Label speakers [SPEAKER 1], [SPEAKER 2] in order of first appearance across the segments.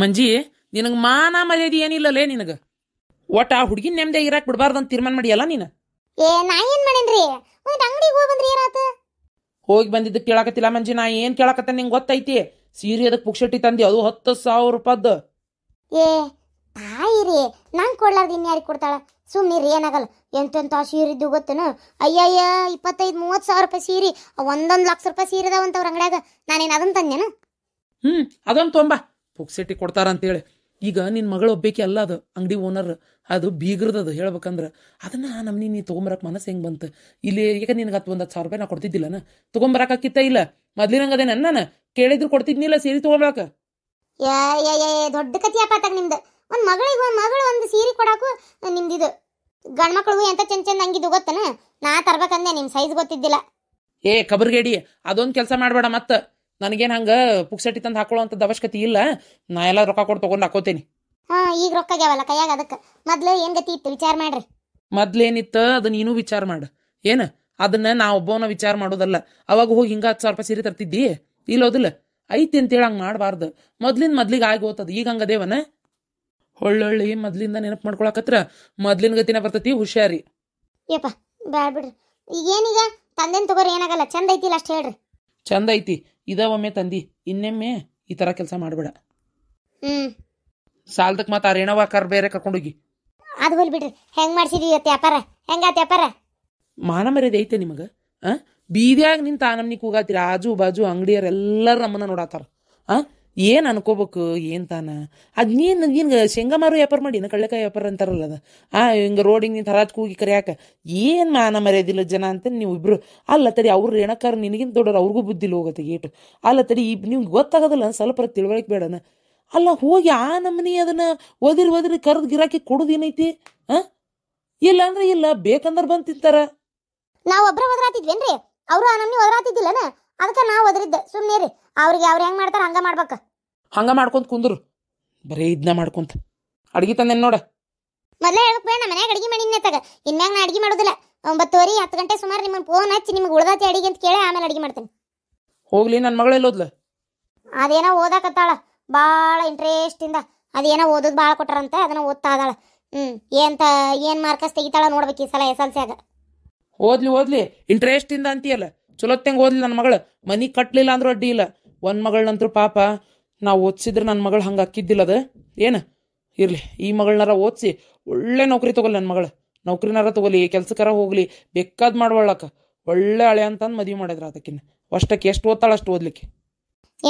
[SPEAKER 1] ಮಂಜಿ ನಿನಗೆ ಮಾನ ಮರ್ಯಾದೆ ಏನಿಲ್ಲಲೇ ನಿನಗ ಒಟ್ಟ ಆ ಹುಡುಗಿನ ನೆಮ್ಮದಿ ಇರಾಕ್ ಬಿಡಬಾರ್ದು ಅಂತ ತೀರ್ಮಾನ ಮಾಡಿಯಲ್ಲ ನೀನು ಏ ನಾ ಏನ್ ಮಾಡೇನ್ರಿ ಒಂದ್ ಅಂಗಡಿಗೆ ಹೋಗಿ ಬಂದ್ರಿ ಏನಾತ ಹೋಗಿ ಬಂದಿದ್ದು ಕೇಳಾಕತ್ತಿಲ್ಲ ಮಂಜಿ ನಾ ಏನ್ ಕೇಳಾಕತ್ತ ನಿಂಗೆ ಗೊತ್ತೈತಿ ಸೀರೆ ಅದಕ್ಕೆ ಪುಕ್ಷಟ್ಟಿ ತಂದಿ ಅದು ಹತ್ತು ಸಾವಿರ ರೂಪಾಯ್ದು
[SPEAKER 2] ಏ ತಾಯಿ ರೀ ನಂಗೆ ಕೊಡ್ಲಾರ್ದು ಇನ್ಯಾರಿಗೆ ಕೊಡ್ತಾಳ ಸುಮ್ಮನೆ ಏನಾಗಲ್ಲ ಎಂತೆಂತ ಸೀರೆ ಇದ್ದು ಗೊತ್ತೇನು ಅಯ್ಯಯ್ಯ ಇಪ್ಪತ್ತೈದು ಮೂವತ್ತು ಸಾವಿರ ರೂಪಾಯಿ ಸೀರೆ ಒಂದೊಂದು ಲಕ್ಷ ರೂಪಾಯಿ ಸೀರೆ ಅದಾವಂತವ್ರ ಅಂಗಡ್ಯಾಗ ನಾನೇನು ಅದನ್ನು ತಂದೇನು
[SPEAKER 1] ಹ್ಞೂ ಅದೊಂದು ತೊಂಬ ಪುಕ್ಸೆಟ್ಟಿ ಕೊಡ್ತಾರಂತೇಳಿ ಈಗ ನಿನ್ನ ಮಗಳು ಒಬ್ಬಾಕಿ ಅಲ್ಲ ಅದು ಅಂಗಡಿ ಓನರ್ ಅದು ಬೀಗ್ರದದು ಹೇಳ್ಬೇಕಂದ್ರೆ ಅದನ್ನು ನಮ್ನಿ ನೀ ತೊಗೊಂಬರಕ್ಕೆ ಮನಸ್ಸು ಹೆಂಗೆ ಬಂತು ಇಲ್ಲಿ ಈಗ ನಿನಗೆ ಹತ್ತು ಒಂದು ಹತ್ತು ಸಾವಿರ ರೂಪಾಯಿ ನಾ ಕೊಡ್ತಿದ್ದಿಲ್ಲನ ತೊಗೊಂಬರಕ್ಕಾಕಿತ್ತ ಇಲ್ಲ ಮೊದ್ಲಿನಂಗೆ ಅದೇನ ನಾನು ಕೇಳಿದ್ರು ಕೊಡ್ತಿದ್ನಿಲ್ಲ ಸೀರೆ ತೊಗೊಂಬರಕ
[SPEAKER 2] ದೊಡ್ಡ ಕಥೆಯಪ್ಪ ಅತ್ತಾಗ ನಿಮ್ದು ಒಂದು ಮಗಳಿಗೆ ಒಂದು ಮಗಳು ಒಂದು ಸೀರೆ ಕೊಡಾಕು ಇದು ಗಂಡು ಮಕ್ಕಳಿಗೂ ಎಂತ ಚಂದ ಚಂದ ಹಂಗಿದ್ದು ಗೊತ್ತನ ನಾ ತರ್ಬೇಕಂದೆ ನಿಮ್ಮ ಸೈಜ್ ಗೊತ್ತಿದ್ದಿಲ್ಲ
[SPEAKER 1] ಏ ಕಬರ್ಗೇಡಿ ಅದೊಂದು ಕೆಲಸ ಮಾಡಬೇಡ ಮತ್ತೆ ನನಗೇನು ಹಂಗೆ ಪುಕ್ಸಟ್ಟಿ ತಂದು ಹಾಕೊಳ್ಳೋಂಥದ್ದು ಅವಶ್ಯಕತೆ ಇಲ್ಲ ನಾ ಎಲ್ಲ ರೊಕ್ಕ ಕೊಟ್ಟು ತೊಗೊಂಡು ಹಾಕೋತೀನಿ
[SPEAKER 2] ಹಾಂ ಈಗ ರೊಕ್ಕ ಗ್ಯಾವಲ್ಲ ಕೈಯಾಗ ಅದಕ್ಕೆ ಮೊದ್ಲು ಏನು ಗತಿ ಇತ್ತು ವಿಚಾರ
[SPEAKER 1] ಮಾಡ್ರಿ ಏನಿತ್ತು ಅದು ನೀನು ವಿಚಾರ ಮಾಡು ಏನು ಅದನ್ನ ನಾ ಒಬ್ಬವನ ವಿಚಾರ ಮಾಡೋದಲ್ಲ ಅವಾಗ ಹೋಗಿ ಹಿಂಗೆ ಹತ್ತು ಸಾವಿರ ರೂಪಾಯಿ ಸೀರೆ ತರ್ತಿದ್ದಿ ಇಲ್ಲೋದಿಲ್ಲ ಐತಿ ಅಂತೇಳಿ ಹಂಗೆ ಮಾಡಬಾರ್ದು ಮೊದ್ಲಿಂದ ಮೊದ್ಲಿಗೆ ಆಗಿ ಹೋಗ್ತದ ಈಗ ಹಂಗದೇವನ ಹೊಳ್ಳೊಳ್ಳಿ ಮೊದ್ಲಿಂದ ನೆನಪು ಮಾಡ್ಕೊಳಕತ್ರ ಮೊದ್ಲಿನ ಗತಿನ ಬರ್ತತಿ ಹುಷಾರಿ
[SPEAKER 2] ಯಪ್ಪ ಬ್ಯಾಡ್ ಬಿಡ್ರಿ ಏನೀಗ ತಂದೆನ್
[SPEAKER 1] ತಗೋರಿ ಏನಾಗಲ್ಲ ಚಂದ ಐತಿಲ್ಲ ಅಷ್ಟು ಹೇಳ್ರಿ ಚಂದ ಐತಿ ಇದ ಒಮ್ಮೆ ತಂದಿ ಇನ್ನೊಮ್ಮೆ ಈ ತರ ಕೆಲಸ ಮಾಡಬೇಡ ಸಾಲದಕ್ ಸಾಲದಕ್ಕೆ ಮತ್ತೆ ಆ ರೇಣವ ಬೇರೆ ಕರ್ಕೊಂಡೋಗಿ
[SPEAKER 2] ಅದು ಹೋಲ್ ಬಿಡ್ರಿ ಹೆಂಗ್ ಮಾಡ್ಸಿದಿ ಇವತ್ತು ವ್ಯಾಪಾರ ಹೆಂಗಾತ ವ್ಯಾಪಾರ ಮಾನ ಮರ್ಯಾದೆ ಐತೆ ನಿಮಗ
[SPEAKER 1] ಆ ಬೀದಿಯಾಗ ನಿಂತ ನಮ್ನಿ ಕೂಗಾತಿರ ಆಜು ಬಾಜು ಎಲ್ಲರೂ ನಮ್ಮನ್ನ ನೋಡಾತಾರ ಆ ಏನು ಅನ್ಕೋಬೇಕು ಏನು ತಾನ ಅದು ನೀನು ನಿನ್ಗೆ ಶೇಂಗಾ ವ್ಯಾಪಾರ ಮಾಡಿ ನಾ ಕಳ್ಳೆಕಾಯಿ ವ್ಯಾಪಾರ ಅಂತಾರಲ್ಲ ಅದು ಆ ಹಿಂಗೆ ರೋಡಿಗೆ ನೀನು ತರಾಜ್ ಕೂಗಿ ಕರಿಯಾಕ ಏನು ಮಾನ ಮರ್ಯಾದಿಲ್ಲ ಜನ ಅಂತ ನೀವು ಇಬ್ಬರು ಅಲ್ಲ ತಡಿ ಅವ್ರು ಏನಕ್ಕಾರ ನಿನಗಿಂತ ದೊಡ್ಡವ್ರು ಅವ್ರಿಗೂ ಬುದ್ಧಿಲಿ ಹೋಗತ್ತೆ ಏಟು ಅಲ್ಲ ತಡಿ ಈ ನಿಮ್ಗೆ ಗೊತ್ತಾಗೋದಿಲ್ಲ ಸ್ವಲ್ಪ ತಿಳುವಳಿಕೆ ಬೇಡನ ಅಲ್ಲ ಹೋಗಿ ಆ ನಮ್ಮನೆ ಅದನ್ನು ಓದಿರಿ ಒದಿರಿ ಕರೆದು ಗಿರಾಕಿ ಕೊಡೋದು ಏನೈತಿ
[SPEAKER 2] ಹಾಂ ಇಲ್ಲ ಅಂದ್ರೆ ಇಲ್ಲ ಬೇಕಂದ್ರೆ ಬಂದು ತಿಂತಾರ ನಾವು ಒಬ್ಬರ ಅವರು ಆ ನಮ್ಮನೆ ಅದಕ್ಕೆ ನಾವು ಒದರಿದ್ದೆ ಸುಮ್ಮನೆ ರೀ ಅವ್ರಿಗೆ ಅವ್ರು ಹೆಂಗೆ ಮಾಡ್ತಾರೆ ಹಂಗೆ ಮಾಡ್ಬೇಕು ಹಂಗೆ ಮಾಡ್ಕೊಂತ ಕುಂದ್ರು
[SPEAKER 1] ಬರೀ ಇದನ್ನ ಮಾಡ್ಕೊಂತ ಅಡ್ಗೆ ತಂದೆ ನೋಡ
[SPEAKER 2] ಮೊದಲೇ ಹೇಳಕ್ ಬೇಡ ಮನ್ಯಾಗ ಅಡಿಗೆ ಮಾಡಿದ್ನೆ ತಗ ಇನ್ಮ್ಯಾಗ ನಾ ಅಡಿಗೆ ಮಾಡೋದಿಲ್ಲ ಒಂಬತ್ತುವರೆ ಹತ್ತು ಗಂಟೆ ಸುಮಾರು ನಿಮ್ಮ ಫೋನ್ ಹಚ್ಚಿ ನಿಮ್ಗೆ ಉಳ್ದಾತಿ ಅಡಿಗೆ ಅಂತ ಕೇಳಿ ಆಮೇಲೆ ಅಡಿಗೆ ಮಾಡ್ತೇನೆ
[SPEAKER 1] ಹೋಗ್ಲಿ ನನ್ನ ಮಗಳು ಎಲ್ಲೋದ್ಲ
[SPEAKER 2] ಅದೇನೋ ಓದಾಕತ್ತಾಳ ಭಾಳ ಇಂಟ್ರೆಸ್ಟಿಂದ ಅದೇನೋ ಓದೋದು ಭಾಳ ಕೊಟ್ಟಾರಂತೆ ಅದನ್ನ ಓದ್ತಾ ಅದಾಳ ಹ್ಞೂ ಏನ್ ಏನು ಮಾರ್ಕಸ್ ತೆಗಿತಾಳ ನೋಡ್ಬೇಕು ಈ ಸಲ ಎಸ್ ಎಲ್
[SPEAKER 1] ಓದ್ಲಿ ಓದ್ಲಿ ಇಂಟ್ರೆಸ್ಟಿಂದ ಅಂತೀಯಲ್ಲ ಚಲೋತ್ತಂಗೆ ಓದ್ಲಿ ನನ್ನ ಮಗಳು ಮನೆ ಕಟ್ಟಲಿಲ್ಲ ಅಂದ್ರೆ ಅಡ್ಡಿ ಇಲ್ಲ ಒಂದ್ ಮಗಳನ್ನಂತೂ ಪಾಪ ನಾವು ಓದಿಸಿದ್ರೆ ನನ್ನ ಮಗಳು ಹಂಗೆ ಅಕ್ಕಿದ್ದಿಲ್ಲ ಅದು ಏನು ಇರಲಿ ಈ ಮಗಳನ್ನಾರ ಓದಿಸಿ ಒಳ್ಳೆ ನೌಕರಿ ತೊಗೊಲಿ ನನ್ನ ಮಗಳು ನೌಕರಿನಾರ ತೊಗೊಲಿ ಕೆಲ್ಸಕ್ಕಾರ ಹೋಗಲಿ ಬೇಕಾದ್ ಮಾಡ್ಬಾಳಕ್ಕ ಒಳ್ಳೆ ಹಳೆ ಅಂತಂದು ಮದುವೆ ಮಾಡಿದ್ರ ಅದಕ್ಕಿನ್ನ ಅಷ್ಟಕ್ಕೆ ಎಷ್ಟು ಓದ್ತಾಳ ಅಷ್ಟು ಓದ್ಲಿಕ್ಕೆ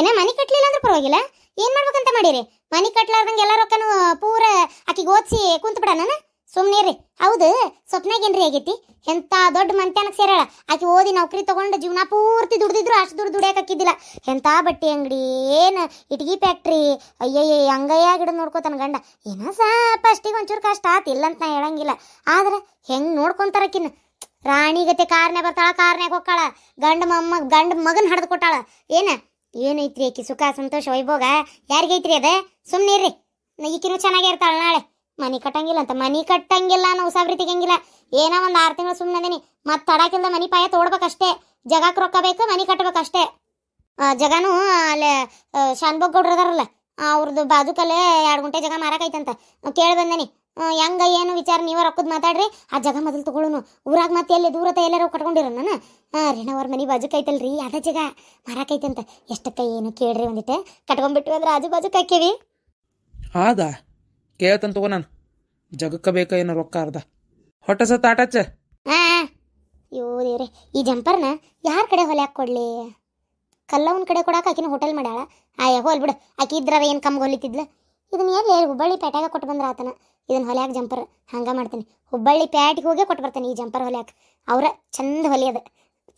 [SPEAKER 2] ಏನ ಮನಿ ಕಟ್ಟಲಿಲ್ಲ ಅಂದ್ರೆ ಪರವಾಗಿಲ್ಲ ಏನ್ ಮಾಡ್ಬೇಕಂತ ಮಾಡಿರಿ ಮನಿ ಕಟ್ಲಾರ್ದಂಗೆ ಎಲ್ಲ ರೊಕ್ಕನು ಪೂರ ಆಕಿಗೆ ಓದಿಸಿ ಕುಂತ ನಾನು ರೀ ಹೌದು ಸ್ವಪ್ನಾಗೇನ್ರಿ ಆಗೈತಿ ಎಂಥ ದೊಡ್ಡ ಮಂತ್ಯಾನಕ್ಕೆ ಸೇರಾಳ ಆಕೆ ಓದಿ ನೌಕರಿ ತೊಗೊಂಡು ಜೀವನ ಪೂರ್ತಿ ದುಡ್ದಿದ್ರು ಅಷ್ಟು ದುಡ್ಡು ದುಡಿಯೋಕ್ಕಿದ್ದಿಲ್ಲ ಎಂಥ ಬಟ್ಟೆ ಅಂಗಡಿ ಏನು ಇಟ್ಗಿ ಫ್ಯಾಕ್ಟ್ರಿ ಅಯ್ಯಯ್ಯ ಅಂಗಯ್ಯ ಗಿಡ ನೋಡ್ಕೋತಾನ ಗಂಡ ಏನೋ ಸ್ವಲ್ಪ ಅಷ್ಟಿಗೆ ಒಂಚೂರು ಕಷ್ಟ ಆತು ಇಲ್ಲಂತ ನಾ ಹೇಳಂಗಿಲ್ಲ ಆದ್ರೆ ಹೆಂಗೆ ರಾಣಿ ಗತೆ ಕಾರ್ನ್ಯಾಗ ಬರ್ತಾಳ ಕಾರ್ನ್ಯಾಗ ಹೋಗ್ತಾಳ ಗಂಡ ಮಮ್ಮ ಗಂಡ ಮಗನ ಹಡ್ದು ಕೊಟ್ಟಾಳ ಏನ ಏನೈತ್ರಿ ಆಕಿ ಸುಖ ಸಂತೋಷ ವೈಭೋಗ ಯಾರಿಗೈತ್ರಿ ಅದ ಸುಮ್ಮನೆ ಇರ್ರಿ ಈಕಿನೂ ಚೆನ್ನಾಗಿ ಇರ್ತಾಳ ನಾಳೆ ಮನಿ ಕಟ್ಟಂಗಿಲ್ಲ ಅಂತ ಮನಿ ಕಟ್ಟಂಗಿಲ್ಲ ನಾವು ಸಾವಿರ ತೆಗಂಗಿಲ್ಲ ಏನೋ ಒಂದು ಆರು ತಿಂಗಳು ಸುಮ್ಮನೆ ಅದೇನಿ ಮತ್ತೆ ತಡಾಕಿಲ್ದ ಮನಿ ಪಾಯ ತೋಡ್ಬೇಕಷ್ಟೇ ಜಗಕ್ಕೆ ರೊಕ್ಕ ಬೇಕು ಮನಿ ಆ ಜಗನು ಅಲ್ಲೇ ಗೌಡ್ರು ಅದಾರಲ್ಲ ಅವ್ರದ್ದು ಬಾಜುಕಲ್ಲೇ ಎರಡು ಗಂಟೆ ಜಗ ಮಾರಾಕೈತಂತ ಕೇಳಿ ಬಂದನಿ ಹೆಂಗ ಏನು ವಿಚಾರ ನೀವ ರೊಕ್ಕದ ಮಾತಾಡ್ರಿ ಆ ಜಗ ಮೊದಲು ತಗೊಳುನು ಊರಾಗ ಮತ್ತೆ ಎಲ್ಲಿ ದೂರತ ಎಲ್ಲರೂ ಕಟ್ಕೊಂಡಿರ ನಾನು ಮನಿ ಮನೆ ಬಾಜುಕೈತಲ್ರಿ ಅದ ಜಗ ಮಾರಾಕೈತಂತ ಎಷ್ಟಕ್ಕ ಏನು ಕೇಳ್ರಿ ಒಂದಿಟ್ಟೆ ಕಟ್ಕೊಂಬಿಟ್ಟು ಅಂದ್ರೆ ಆಜು ಬಾಜು ಕಕ್ಕೇವಿ
[SPEAKER 1] ಆದಾ ಕೇಳ್ತಂತ ತಗೋ ನಾನು ಜಗಕ್ಕೆ ಬೇಕ ಏನೋ ರೊಕ್ಕ ಅರ್ಧ
[SPEAKER 2] ಅಯ್ಯೋ ಈ ಜಂಪರ್ನ ಯಾರ ಕಡೆ ಹೊಲ್ಯಾಕೆ ಕೊಡ್ಲಿ ಕಲ್ಲವನ್ ಕಡೆ ಕೊಡಾಕ ಆಕಿನ ಹೋಟೆಲ್ ಮಾಡ್ಯಾಳ ಆಯ ಹೋಲ್ ಬಿಡು ಆಕಿ ಇದ್ರಾರ ಏನು ಕಮ್ಮಿ ಹೊಲಿತಿದ್ಲ ಇದನ್ನ ಎಲ್ಲಿ ಹುಬ್ಬಳ್ಳಿ ಪ್ಯಾಟಾಗ ಕೊಟ್ಟು ಬಂದ್ರ ಆತನ ಇದನ್ನ ಹಾಕಿ ಜಂಪರ್ ಹಂಗ ಮಾಡ್ತೇನೆ ಹುಬ್ಬಳ್ಳಿ ಪ್ಯಾಟಿಗೆ ಹೋಗಿ ಕೊಟ್ಟು ಬರ್ತೀನಿ ಈ ಜಂಪರ್ ಹಾಕಿ ಅವ್ರ ಚಂದ ಹೊಲಿಯದ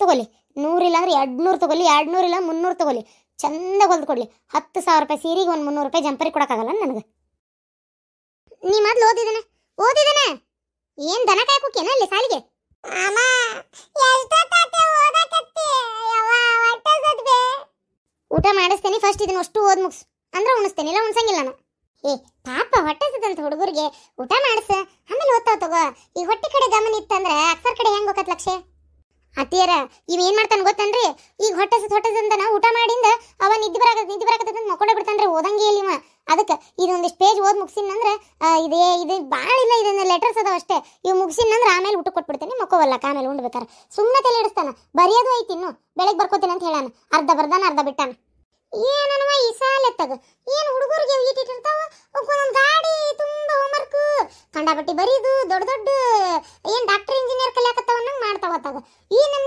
[SPEAKER 2] ತಗೊಲಿ ನೂರಿಲ್ಲ ಅಂದ್ರೆ ತಗೋಲಿ ತಗೊಲಿ ಇಲ್ಲ ಮುನ್ನೂರು ತಗೊಲಿ ಚಂದ ಹೊಲ್ದು ಕೊಡ್ಲಿ ಹತ್ತು ಸಾವಿರ ರೂಪಾಯಿ ಸೀರೆಗೆ ಒಂದು ಮುನ್ನೂರು ರೂಪಾಯಿ ಜಂಪರಿಗೆ ಕೊಡೋಕ್ಕಾಗಲ್ಲ ನನಗೆ ನೀ ಮೊದ್ಲು ಓದಿದನ ಓದಿದನ ಏನ್ ದನ ಕಾಯ್ಕೋಕೇನ ಅಲ್ಲಿ ಸಾಲಿಗೆ ಊಟ ಮಾಡಿಸ್ತೇನೆ ಫಸ್ಟ್ ಇದನ್ನ ಅಷ್ಟು ಓದ್ ಮುಗಿಸ್ ಅಂದ್ರೆ ಉಣಿಸ್ತೇನೆ ಇಲ್ಲ ಉಣಸಂಗಿಲ್ಲ ನಾನು ಏ ಪಾಪ ಹೊಟ್ಟೆಸದಂತ ಹುಡುಗರಿಗೆ ಊಟ ಮಾಡಿಸ ಆಮೇಲೆ ಓದ್ತಾವ ತಗೋ ಈ ಹೊಟ್ಟೆ ಕಡೆ ಗಮನ ಇತ್ತಂದ್ರೆ ಅಕ್ಷರ ಕಡೆ ಹೆಂಗ್ ಹೋಗತ್ ಲಕ್ಷೆ ಅತ್ತಿಯರ ಇವ್ ಏನ್ ಮಾಡ್ತಾನೆ ಗೊತ್ತನ್ರಿ ಈಗ ಹೊಟ್ಟೆಸತ್ ಹೊಟ್ಟೆಸಂದ ಊಟ ಮಾಡಿಂದ ಅವ ನಿದ್ದೆ ಬರಾಕ ನಿದ್ದೆ ಬರಾಕತ್ತಂತ ಮಕ್ಕೊಂಡ ಬಿಡ್ತಾನ್ರಿ ಓದಂಗೆ ಇಲ್ಲ ಇವ ಅದಕ್ಕೆ ಇದೊಂದಿಷ್ಟು ಪೇಜ್ ಓದಿ ಮುಗಿಸಿನಂದ್ರೆ ಇದೇ ಇದು ಭಾಳ ಇಲ್ಲ ಇದನ್ನ ಲೆಟರ್ಸ್ ಅದಾವ ಅಷ್ಟೇ ಇವು ಮುಗಿಸಿನಂದ್ರೆ ಆಮೇಲೆ ಊಟ ಕೊಟ್ಬಿಡ್ತೀನಿ ಮಕ್ಕೋವಲ್ಲ ಆಮೇಲೆ ಉಣ್ಬೇಕಾರೆ ಸುಮ್ಮನೆ ತಲೆ ಇಡಿಸ್ತಾನೆ ಬರೆಯೋದು ಐತಿ ಇನ್ನು ಬೆಳಗ್ಗೆ ಬರ್ಕೋತೀನಿ ಅಂತ ಹೇಳಾನ ಅರ್ಧ ಬರ್ದಾನ ಅರ್ಧ ಬಿಟ್ಟಾನ ಏನನ್ನುವ ಈ ಸಾಲ ತಗ ಏನು ಹುಡುಗರಿಗೆ ಇಟ್ಟಿರ್ತಾವ ಒಂದೊಂದು ಗಾಡಿ ತುಂಬ ಹೋಮ್ವರ್ಕ್ ಕಂಡಾಪಟ್ಟಿ ಬರೀದು ದೊಡ್ಡ ದೊಡ್ಡ ಏನು ಡಾಕ್ಟರ್ ಇಂಜಿನಿಯರ್ ಕಲಿಯಾಕತ್ತಾವ ಅನ್ನಂಗೆ ಮಾಡ್ತಾವ ಈ ನನ್ನ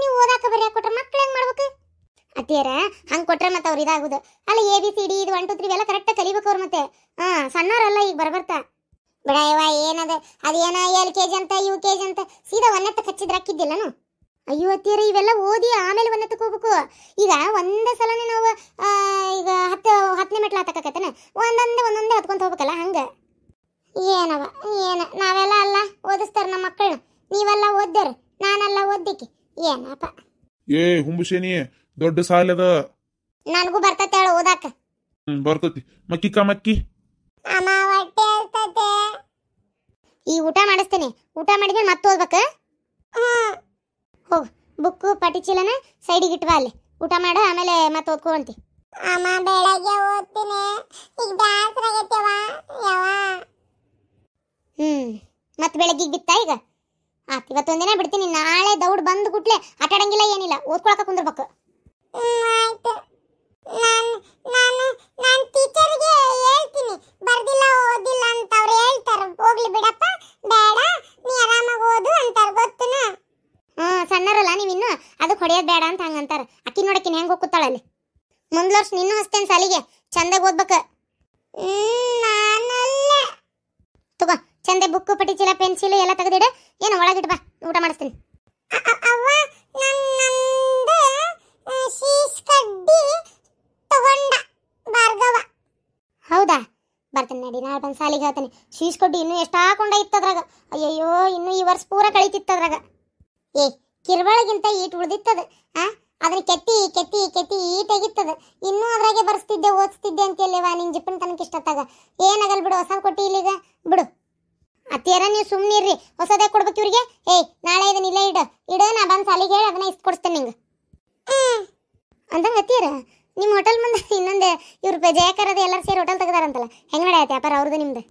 [SPEAKER 2] ಅತ್ತಿಯರ ಹಂಗ್ ಕೊಟ್ರೆ ಮತ್ತೆ ಅವ್ರು ಇದಾಗೋದು ಅಲ್ಲ ಎ ಬಿ ಸಿ ಡಿ ಇದು ಒನ್ ಟು ತ್ರೀ ಎಲ್ಲ ಕರೆಕ್ಟ್ ಕಲಿಬೇಕು ಅವ್ರು ಮತ್ತೆ ಹಾಂ ಸಣ್ಣವರಲ್ಲ ಈಗ ಬರಬರ್ತಾ ಬಿಡಾಯವ ಏನದ ಅದೇನ ಎಲ್ ಕೆ ಜಿ ಅಂತ ಯು ಕೆ ಜಿ ಅಂತ ಸೀದಾ ಕಚ್ಚಿದ್ರ ಕಚ್ಚಿದ್ರೆ ಹಾಕಿದ್ದಿಲ್ಲನು ಅಯ್ಯೋ ಅತ್ತಿಯರ ಇವೆಲ್ಲ ಓದಿ ಆಮೇಲೆ ಒನ್ನೆತ್ತಕ್ಕೆ ಹೋಗ್ಬೇಕು ಈಗ ಒಂದೇ ಸಲನೇ ನಾವು ಈಗ ಹತ್ತು ಹತ್ತನೇ ಮೆಟ್ಲು ಹತ್ತಕ್ಕತ್ತೇನೆ ಒಂದೊಂದೇ ಒಂದೊಂದೇ ಹತ್ಕೊಂತ ಹೋಗ್ಬೇಕಲ್ಲ ಹಂಗೆ ಏನವ ಏನ ನಾವೆಲ್ಲ ಅಲ್ಲ ಓದಿಸ್ತಾರೆ ನಮ್ಮ ಮಕ್ಕಳು ನೀವೆಲ್ಲ ಓದ್ದಾರ ನಾನೆಲ್ಲ ಓದ್ದಿಕ್ಕೆ ಏನಪ್ಪ
[SPEAKER 3] ಏ ಹುಂಬುಸೇನಿಯೇ ದೊಡ್ಡ ಸಾಲ ಅದ
[SPEAKER 2] ನನಗೂ ಬರ್ತತೆ ಹೇಳು ಓದಾಕ
[SPEAKER 3] ಹ್ಮ್ ಬರ್ತತಿ ಮಕ್ಕಿ ಕ ಮಕ್ಕಿ
[SPEAKER 2] ಅಮ್ಮ ಹೊಟ್ಟೆ ಈ ಊಟ ಮಾಡಿಸ್ತೀನಿ ಊಟ ಮಾಡಿದ್ಮೇಲೆ ಮತ್ತೆ ಓದ್ಬೇಕು ಹೋಗ್ ಬುಕ್ಕು ಪಟಿ ಚೀಲನ ಸೈಡಿಗೆ ಇಟ್ವಾ ಅಲ್ಲಿ ಊಟ ಮಾಡ ಆಮೇಲೆ ಮತ್ತೆ ಓದ್ಕೊಂತಿ ಅಮ್ಮ ಬೆಳಗ್ಗೆ ಓದ್ತೀನಿ ಈಗ ಬ್ಯಾಸರಾಗೈತವ ಯಾವ ಹ್ಮ್ ಮತ್ತೆ ಬೆಳಗ್ಗೆ ಬಿತ್ತಾ ಈಗ ಆತ್ ಇವತ್ತೊಂದಿನ ಬಿಡ್ತೀನಿ ನಾಳೆ ದೌಡ್ ಬಂದ್ ಕೂಡ್ಲೆ ಆಟಾಡಂಗಿಲ್ಲ ಏನಿಲ್ಲ ಓದ್ಕೊಳಕ ಕುಂದಿರ್ಬೇಕು ಆಯ್ತು ನಾನು ನಾನು ನಾನು ಟೀಚರ್ಗೆ ಹೇಳ್ತೀನಿ ಬರ್ದಿಲ್ಲ ಓದಿಲ್ಲ ಅಂತ ಅವ್ರು ಹೇಳ್ತಾರೆ ಹೋಗ್ಲಿ ಬಿಡಪ್ಪ ಬೇಡ ನೀ ಆರಾಮಾಗಿ ಓದು ಅಂತಾರೆ ಗೊತ್ತನ ಹ್ಞೂ ಸಣ್ಣರಲ್ಲ ನೀವು ಇನ್ನು ಅದು ಹೊಡೆಯೋದು ಬೇಡ ಅಂತ ಹಂಗಂತಾರೆ ಅಕ್ಕಿ ನೋಡಕ್ಕಿನ ಹೆಂಗೆ ಹೋಗ್ತಾಳಲ್ಲಿ ಮುಂದ್ಲ ವರ್ಷ ನಿನ್ನೂ ಹಸ್ತೇನೆ ಸಾಲಿಗೆ ಚಂದಾಗ ಓದ್ಬೇಕು ತಗೋ ಚಂದ ಬುಕ್ಕು ಪಟಿ ಚೀಲ ಪೆನ್ಸಿಲ್ ಎಲ್ಲ ತೆಗೆದಿಡು ಏನು ಒಳಗೆ ಒಳಗಿಟ್ಟು ಬಾ ಊಟ ಮಾಡ್ತೀನಿ ಅವ್ವ ನಾನು ಶೀಸ್ ಕಡ್ಡಿ ತಗೊಂಡ ಭಾರ್ಗವ ಹೌದಾ ಬರ್ತೀನಿ ನಡಿ ನಾಳೆ ಬಂದು ಸಾಲಿಗೆ ಹೇಳ್ತಾನೆ ಶೀಸ್ ಕಡ್ಡಿ ಇನ್ನೂ ಎಷ್ಟು ಹಾಕೊಂಡ ಇತ್ತದ್ರಾಗ ಅಯ್ಯಯ್ಯೋ ಇನ್ನು ಈ ವರ್ಷ ಪೂರ ಕಳೀತಿತ್ತದ್ರಾಗ ಏ ಕಿರ್ಬಳಗಿಂತ ಈಟ್ ಉಳಿದಿತ್ತದ ಆ ಅದನ್ನ ಕೆತ್ತಿ ಕೆತ್ತಿ ಕೆತ್ತಿ ಈಟಾಗಿತ್ತದ ಇನ್ನೂ ಅದ್ರಾಗೆ ಬರ್ಸ್ತಿದ್ದೆ ಓದಿಸ್ತಿದ್ದೆ ಅಂತೇಳಿವಾ ನಿನ್ ಜಿಪ್ಪನ್ ತನಕ ಇಷ್ಟತ್ತಾಗ ಏನಾಗಲ್ ಬಿಡು ಹೊಸ ಕೊಟ್ಟಿ ಇಲ್ಲಿಗ ಬಿಡು ಅತ್ತಿಯರ ನೀವು ಸುಮ್ಮನೆ ಇರ್ರಿ ಹೊಸದೇ ಕೊಡ್ಬೇಕು ಇವ್ರಿಗೆ ಏಯ್ ನಾಳೆ ಇದನ್ನ ಇಲ್ಲೇ ಇಡು ಇಡು ನಾ ಬಂದು ಸಾಲಿಗೆ ಹೇಳಿ ಅದನ್ನ ಇಸ್ಕೊಡ್ಸ್ತೇನೆ ನಿಂಗೆ ಅಂದಂಗೆ ಅತ್ತಿಯರ ನಿಮ್ಮ ಹೋಟೆಲ್ ಮುಂದೆ ಇನ್ನೊಂದು ಇವ್ರು ಜಯಕರದ ಎಲ್ಲರೂ ಸೇರಿ ಹೋಟೆಲ್ ತೆಗ್ದಾರಂತಲ್ಲ ಹೆಂಗೆ ನಡೆಯುತ್ತೆ ವ್ಯಾಪಾರ ಅವ್ರದ್ದು ನಿಮ್ದು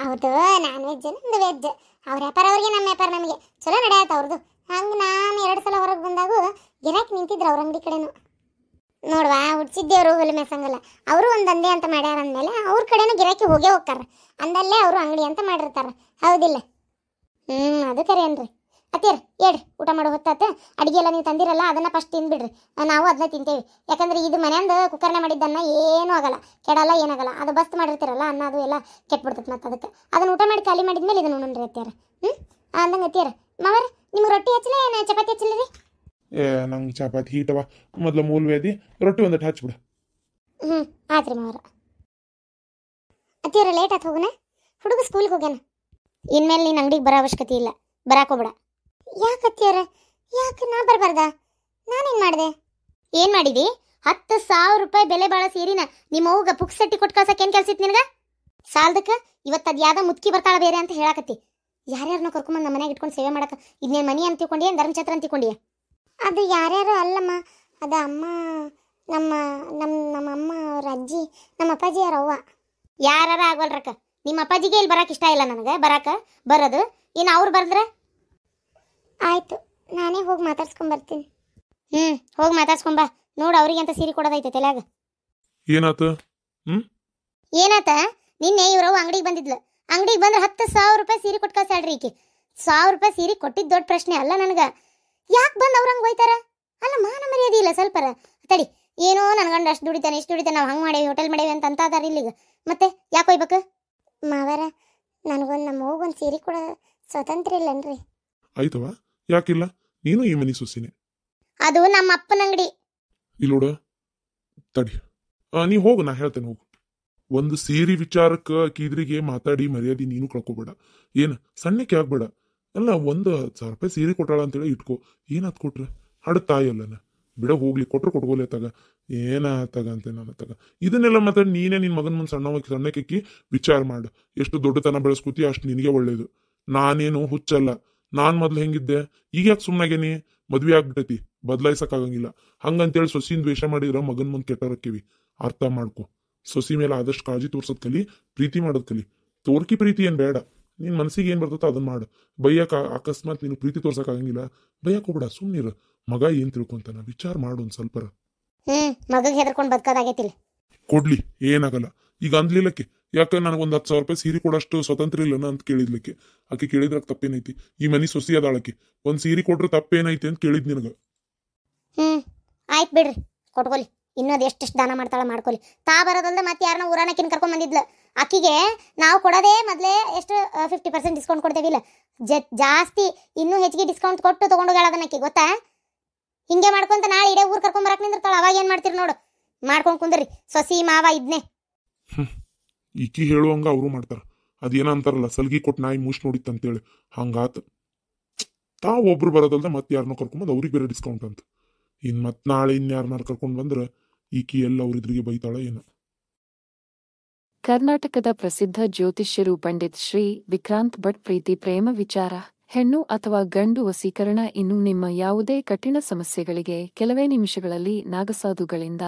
[SPEAKER 2] ಹೌದು ನಾನ್ ವೆಜ್ ನಿಮ್ದು ವೆಜ್ ಅವ್ರ ವ್ಯಾಪಾರ ಅವ್ರಿಗೆ ನಮ್ಮ ವ್ಯಾಪಾರ ನಮಗೆ ಚಲೋ ನಡೆಯುತ್ತೆ ಅವ್ರದ್ದು ಹಂಗೆ ನಾನು ಎರಡು ಸಲ ಹೊರಗೆ ಬಂದಾಗ ಗಿರಾಕಿ ನಿಂತಿದ್ರು ಅವ್ರ ಅಂಗಡಿ ಕಡೆನೂ ನೋಡ್ವಾ ಅವರು ಹುಲ್ ಮೇಸಂಗಲ್ಲ ಅವರು ಒಂದು ದಂಧೆ ಅಂತ ಮಾಡ್ಯಾರ ಅಂದಮೇಲೆ ಅವ್ರ ಕಡೆನೂ ಗಿರಾಕಿ ಹೋಗೇ ಹೋಗ್ತಾರ ಅಂದಲ್ಲೇ ಅವರು ಅಂಗಡಿ ಅಂತ ಮಾಡಿರ್ತಾರೆ ಹೌದಿಲ್ಲ ಹ್ಞೂ ಅದು ಕರೆ ಅತ್ತೀರ ಹೇಳ್ರಿ ಊಟ ಮಾಡೋ ಹೊತ್ತಾತ ಅಡುಗೆ ಎಲ್ಲ ನೀವು ತಂದಿರಲ್ಲ ಅದನ್ನ ಫಸ್ಟ್ ತಿಂದುಬಿಡ್ರಿ ನಾವು ಅದನ್ನ ತಿಂತೇವೆ ಯಾಕಂದ್ರೆ ಇದು ಮನೆಯಿಂದ ಕುಕ್ಕರ್ನೆ ಮಾಡಿದ್ದನ್ನ ಏನೂ ಆಗಲ್ಲ ಕೆಡಲ್ಲ ಏನಾಗಲ್ಲ ಅದು ಬಸ್ ಮಾಡಿರ್ತೀರಲ್ಲ ಅನ್ನ ಅದು ಎಲ್ಲ ಕೆಟ್ಬಿಡ್ತದೆ ಮತ್ತೆ ಅದಕ್ಕೆ ಅದನ್ನ ಊಟ ಮಾಡಿ ಖಾಲಿ ಮಾಡಿದ್ಮೇಲೆ ಇದನ್ನು ಉಣ್ರಿ ಅತ್ತೀರ ಹ್ಞೂ ಅಂದಂಗೆ ಅತ್ತೀರ ಮಾವರ ನಿಮ್ಗೆ ರೊಟ್ಟಿ ಹಚ್ಚಲ ಏನು ಚಪಾತಿ ಹಚ್ಚಲ ರೀ
[SPEAKER 3] ಏ ನಂಗೆ ಚಪಾತಿ ಹೀಟವ ಮೊದಲು ಮೂಲವೇದಿ ರೊಟ್ಟಿ ಒಂದಟ್ಟು ಹಚ್ಚಿಬಿಡು
[SPEAKER 2] ಹ್ಞೂ ಆಯ್ತು ರೀ ಮಾವರ ಅತ್ತೀರ ಲೇಟ್ ಆತ ಹೋಗೋಣ ಹುಡುಗ ಸ್ಕೂಲ್ಗೆ ಹೋಗ್ಯಾನ ಇನ್ಮೇಲೆ ನೀನು ಅಂಗಡಿಗೆ ಬರೋ ಅವಶ್ಯಕತೆ ಇಲ್ಲ ಬರಾಕೋಬೇಡ ಯಾಕತ್ಯಾರ ಯಾಕೆ ನಾ ಬರಬಾರ್ದ ನಾನೇನ್ ಮಾಡಿದೆ ಏನು ಮಾಡಿದಿ ಹತ್ತು ಸಾವಿರ ರೂಪಾಯಿ ಬೆಲೆ ಬಾಳ ಸೀರಿನ ನಿಮ್ಮ ಅವ್ಗ ಪುಕ್ಸಟ್ಟಿ ಸೆಟ್ಟಿ ಕೊಟ್ಟು ಕಳ್ಸಕ್ಕೆ ಏನು ಕೆಲ್ಸಿತ್ತು ನಿನಗ ಸಾಲದಕ್ಕೆ ಇವತ್ತು ಅದು ಯಾವ್ದೋ ಮುತ್ಕಿ ಬರ್ತಾಳ ಬೇರೆ ಅಂತ ಹೇಳಕತ್ತಿ ಯಾರ್ಯಾರನ್ನ ಕರ್ಕೊಂಬಂದು ನಮ್ಮ ಮನೆಗೆ ಇಟ್ಕೊಂಡು ಸೇವೆ ಮಾಡಕ್ಕೆ ಇದನ್ನೇನು ಮನಿ ಅಂತ ತಿಳ್ಕೊಂಡಿಯೇ ಧರ್ಮಛತ್ರ ಅಂತ ಅದು ಯಾರ್ಯಾರು ಅಲ್ಲಮ್ಮ ಅದು ಅಮ್ಮ ನಮ್ಮ ನಮ್ಮ ನಮ್ಮ ಅಮ್ಮ ಅವ್ರ ಅಜ್ಜಿ ನಮ್ಮ ಅಪ್ಪಾಜಿ ಯಾರವ್ವ ಅವ್ವ ಯಾರು ಆಗೋಲ್ರಕ್ಕ ನಿಮ್ಮ ಅಪ್ಪಾಜಿಗೆ ಇಲ್ಲಿ ಬರಕ್ಕೆ ಇಷ್ಟ ಇಲ್ಲ ನನಗೆ ಬರಕ್ಕೆ ಬರೋದು ಇನ್ನು ಅವ್ರು ಬರೆದ್ರೆ ಆಯಿತು ನಾನೇ ಹೋಗಿ ಮಾತಾಡ್ಸ್ಕೊಂಬರ್ತೀನಿ ಹ್ಞೂ ಹೋಗಿ ಬಾ ನೋಡು ಅವ್ರಿಗೆ ಅಂತ ಸೀರೆ ಕೊಡೋದೈತೆ ತಲೆಯಾಗ
[SPEAKER 3] ಏನಾತ ಹ್ಮ್
[SPEAKER 2] ಏನಾತ ನಿನ್ನೆ ಇವ್ರವ್ ಅಂಗಡಿಗೆ ಬಂದಿದ್ಲು ಅಂಗಡಿಗೆ ಬಂದ್ರೆ ಹತ್ತು ಸಾವಿರ ರೂಪಾಯಿ ಸೀರೆ ಕೊಟ್ಟು ಕಳ್ಸಾಳ್ರಿ ಈಕೆ ಸಾವಿರ ರೂಪಾಯಿ ಸೀರೆ ಕೊಟ್ಟಿದ್ದ ದೊಡ್ಡ ಪ್ರಶ್ನೆ ಅಲ್ಲ ನನಗೆ ಯಾಕೆ ಬಂದು ಅವ್ರ ಹಂಗೆ ಹೋಯ್ತಾರ ಅಲ್ಲ ಮಾನ ಮರ್ಯಾದೆ ಇಲ್ಲ ಸ್ವಲ್ಪ ತಡಿ ಏನೋ ನನ್ನ ಗಂಡ ಅಷ್ಟು ದುಡಿತಾನೆ ಇಷ್ಟು ದುಡಿತಾನೆ ನಾವು ಹಂಗೆ ಮಾಡೇವಿ ಹೋಟೆಲ್ ಮಾಡೇವಿ ಅಂತ ಅಂತ ಅದಾರ ಇಲ್ಲಿಗೆ ಮತ್ತೆ ಯಾಕೆ ಹೋಗ್ಬೇಕು ಮಾವರ ನನಗೊಂದು ನಮ್ಮ ಹೋಗೊಂದು ಸೀರೆ ಕೊಡೋ ಸ್ವತಂತ್ರ ಇಲ್ಲನ್ರಿ
[SPEAKER 3] ಆಯ್ತವಾ ಯಾಕಿಲ್ಲ ನೀನು ಈ ಮನಿ ಸುಸಿನೆ
[SPEAKER 2] ಅದು ನಮ್ಮ ಅಪ್ಪನ ಅಂಗಡಿ
[SPEAKER 3] ಇಲ್ಲೋಡ ತಡಿ ನೀ ಹೋಗು ನಾ ಹೇಳ್ತೇನೆ ಹೋಗು ಒಂದು ಸೀರಿ ವಿಚಾರಕ್ಕೆ ಆಕಿದ್ರಿಗೆ ಮಾತಾಡಿ ಮರ್ಯಾದೆ ನೀನು ಕಳ್ಕೊಬೇಡ ಏನ ಸಣ್ಣಕ್ಕೆ ಆಗ್ಬೇಡ ಅಲ್ಲ ಒಂದು ಹತ್ತು ಸಾವಿರ ರೂಪಾಯಿ ಸೀರೆ ಕೊಟ್ಟಾಳ ಅಂತೇಳಿ ಇಟ್ಕೋ ಏನಾದ್ ಕೊಟ್ರೆ ಹಡ ತಾಯಿ ಬಿಡ ಹೋಗ್ಲಿ ಕೊಟ್ರೆ ಕೊಟ್ಕೋಲೆ ತಗ ಏನ ತಗ ಅಂತ ನಾನು ತಗ ಇದನ್ನೆಲ್ಲ ಮಾತಾಡಿ ನೀನೇ ನಿನ್ ಮಗನ ಮುಂದೆ ಸಣ್ಣ ಸಣ್ಣಕ್ಕೆ ವಿಚಾರ ಮಾಡು ಎಷ್ಟು ದೊಡ್ಡತನ ಬೆಳೆಸ್ಕೋತಿ ಅಷ್ಟು ನಿನಗೆ ಒಳ್ಳೇದು ನಾನೇನು ಹುಚ್ಚಲ್ಲ ನಾನ್ ಮೊದ್ಲು ಹೆಂಗಿದ್ದೆ ಈಗ ಯಾಕೆ ಸುಮ್ಮನಾಗೇನಿ ಮದ್ವೆ ಆಗ್ಬಿಟ್ಟೈತಿ ಹಂಗಂತ ಹಂಗಂತೇಳಿ ಸೊಸಿನ್ ದ್ವೇಷ ಮಾಡಿದ್ರ ಮಗನ್ ಮುಂದೆ ಕೆಟ್ಟರಕ್ಕಿವಿ ಅರ್ಥ ಮಾಡ್ಕೊ ಸೊಸಿ ಮೇಲೆ ಆದಷ್ಟು ಕಾಳಜಿ ತೋರ್ಸೋದ್ ಕಲಿ ಪ್ರೀತಿ ಮಾಡೋದ್ ಕಲಿ ತೋರ್ಕಿ ಪ್ರೀತಿ ಏನ್ ಬೇಡ ನಿನ್ ಮನ್ಸಿಗೆ ಏನ್ ಬರ್ತೈತೋ ಅದನ್ನ ಮಾಡು ಬೈಯಕ ಅಕಸ್ಮಾತ್ ನೀನು ಪ್ರೀತಿ ಆಗಂಗಿಲ್ಲ ಬೈಯಕ್ ಹೋಗ್ಬೇಡ ಸುಮ್ನಿರ ಮಗ ಏನ್ ತಿಳ್ಕೊಂತಾನ ವಿಚಾರ ಮಾಡು ಒಂದ್ ಸ್ವಲ್ಪ
[SPEAKER 2] ಹ್ಮ್ ಮಗಗೆ ಹೆದರ್ಕೊಂಡ್ ಬದುಕೋದಾಗೈತಿಲ್ಲ
[SPEAKER 3] ಕೊಡ್ಲಿ ಏನಾಗಲ್ಲ ಈಗ ಅಂದ್ಲಿಲ್ಲಕ್ಕೆ ಯಾಕೆ ನನಗೊಂದು ಹತ್ತು ಸಾವಿರ ರೂಪಾಯಿ ಸೀರೆ ಕೊಡೋಷ್ಟು ಸ್ವತಂತ್ರ ಇಲ್ಲನ ಅಂತ ಕೇಳಿದ್ಲಿಕ್ಕೆ ಆಕೆ ಕೇಳಿದ್ರಾಗ ತಪ್ಪೇನೈತಿ ಈ ಮನಿ ಸೊಸಿ ಅದಾಳಕ್ಕೆ ಒಂದು ಸೀರೆ ಕೊಟ್ರೆ ತಪ್ಪೇನೈತಿ ಅಂತ ಕೇಳಿದ್ ನಿನಗ
[SPEAKER 2] ಹ್ಮ್ ಆಯ್ತು ಬಿಡ್ರಿ ಕೊಟ್ಕೊಲಿ ಇನ್ನೊಂದು ಎಷ್ಟು ದಾನ ಮಾಡ್ತಾಳ ಮಾಡ್ಕೊಲಿ ತಾ ಬರೋದಲ್ದ ಮತ್ತೆ ಯಾರನ್ನ ಊರಾನಕ್ಕಿನ ಕರ್ಕೊಂಡ್ ಬಂದಿದ್ಲ ಅಕ್ಕಿಗೆ ನಾವು ಕೊಡೋದೇ ಮೊದಲೇ ಎಷ್ಟು ಫಿಫ್ಟಿ ಪರ್ಸೆಂಟ್ ಡಿಸ್ಕೌಂಟ್ ಕೊಡ್ತೇವಿಲ್ಲ ಜ ಜಾಸ್ತಿ ಇನ್ನೂ ಹೆಚ್ಚಿಗೆ ಡಿಸ್ಕೌಂಟ್ ಕೊಟ್ಟು ತೊಗೊಂಡೋಗ್ಯಾಳ ಅದನ್ನಕ್ಕೆ ಗೊತ್ತಾ ಹಿಂಗೆ ಮಾಡ್ಕೊಂತ ನಾಳೆ ಇಡೇ ಊರು ಬರಕ್ ನಿಂದಿರ್ತಾಳ ಅವಾಗ ಏನು ಮಾಡ್ತೀರಿ ನೋಡು ಮಾಡ್ಕೊಂಡ್ ಕುಂದ್ರಿ ಸೊಸಿ ಮಾವ ಇದ್ನೆ
[SPEAKER 3] ಈಕಿ ಹೇಳುವಂಗ ಅವರು ಮಾಡ್ತಾರ ಅದೇನ ಅಂತಾರಲ್ಲ ಸಲ್ಗಿ ಕೊಟ್ಟು ನಾಯಿ ಮುಷ್ ನೋಡಿತ್ತಂತೇಳಿ ಹಂಗಾತ ತಾವ್ ಒಬ್ರು ಬರೋದಲ್ದ ಮತ್ತೆ ಯಾರನ್ನೋ ಕರ್ಕೊಂಡ್ಬಂದ್ ಅವ್ರಿಗೆ ಬೇರೆ ಡಿಸ್ಕೌಂಟ್ ಅಂತ ಇನ್ ಮತ್ ನಾಳೆ ಇನ್ ಯಾರನ್ನಾರು ಕರ್ಕೊಂಡು ಬಂದ್ರೆ ಈಕಿ ಎಲ್ಲ ಅವ್ರಿದ್ರಿಗೆ ಬೈತಾಳ ಏನ ಕರ್ನಾಟಕದ ಪ್ರಸಿದ್ಧ ಜ್ಯೋತಿಷ್ಯರು ಪಂಡಿತ್ ಶ್ರೀ ವಿಕ್ರಾಂತ್ ಭಟ್ ಪ್ರೀತಿ ಪ್ರೇಮ ವಿಚಾರ ಹೆಣ್ಣು ಅಥವಾ ಗಂಡು ವಸೀಕರಣ ಇನ್ನು ನಿಮ್ಮ ಯಾವುದೇ ಕಠಿಣ ಸಮಸ್ಯೆಗಳಿಗೆ ಕೆಲವೇ ನಿಮಿಷಗಳಲ್ಲಿ ನಾಗಸಾಧುಗಳಿಂದ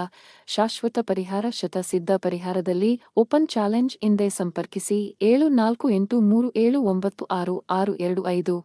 [SPEAKER 3] ಶಾಶ್ವತ ಪರಿಹಾರ ಶತಸಿದ್ಧ ಪರಿಹಾರದಲ್ಲಿ
[SPEAKER 1] ಓಪನ್ ಚಾಲೆಂಜ್ ಇಂದೇ ಸಂಪರ್ಕಿಸಿ ಏಳು ನಾಲ್ಕು ಎಂಟು ಮೂರು ಏಳು ಒಂಬತ್ತು ಆರು ಆರು ಎರಡು ಐದು